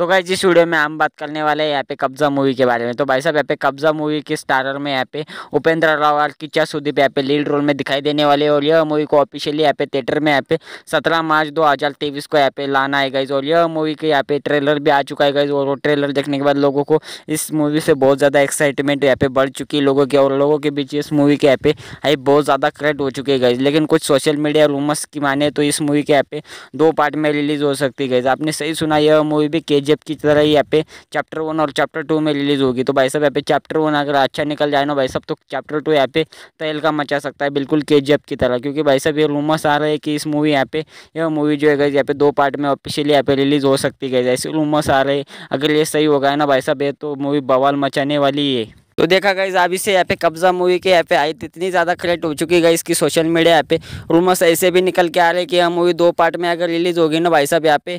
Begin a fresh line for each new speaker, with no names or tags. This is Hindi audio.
तो भाई जिस वीडियो में हम बात करने वाले हैं यहाँ पे कब्जा मूवी के बारे में तो भाई साहब यहाँ पे कब्जा मूवी के स्टारर में यहाँ पे उपेंद्र रावल किच्चा सुदीप यहाँ पे लीड रोल में दिखाई देने वाले और यह मूवी को ऑफिशियली यहाँ पे थिएटर में यहाँ पे सत्रह मार्च दो हज़ार तेईस को यहाँ पे लाना है गाइज और यह मूवी के यहाँ पे ट्रेलर भी आ चुका है गाइज और ट्रेलर देखने के बाद लोगों को इस मूवी से बहुत ज़्यादा एक्साइटमेंट यहाँ पे बढ़ चुकी है लोगों की और लोगों के बीच इस मूवी के यहाँ पे हाई बहुत ज़्यादा क्रेड हो चुकी है गाइज लेकिन कुछ सोशल मीडिया रूमर्स की माने तो इस मूवी के यहाँ पे दो पार्ट में रिलीज़ हो सकती है गाइज आपने सही सुना यह मूवी भी के की तरह ही यहाँ पे चैप्टर वन और चैप्टर टू में रिलीज़ होगी तो भाई साहब यहाँ पे चैप्टर वन अगर अच्छा निकल जाए ना भाई साहब तो चैप्टर टू यहाँ पे तहल का मचा सकता है बिल्कुल के की तरह क्योंकि भाई साहब ये रूमर्स आ रहे हैं कि इस मूवी यहाँ पे यह मूवी जो है यहाँ पे दो पार्ट में ऑफिशियली यहाँ पे रिलीज़ हो सकती है ऐसे रूमर्स आ रहे अगर ये सही होगा ना भाई साहब ये तो मूवी बवाल मचाने वाली है तो देखा गई अभी से यहाँ पे कब्जा मूवी के यहाँ पे आई इतनी ज़्यादा क्रिएट हो चुकी गई इसकी सोशल मीडिया यहाँ पे रूमर्स ऐसे भी निकल के आ रहे हैं कि यह मूवी दो पार्ट में अगर रिलीज़ होगी ना भाई साहब यहाँ पे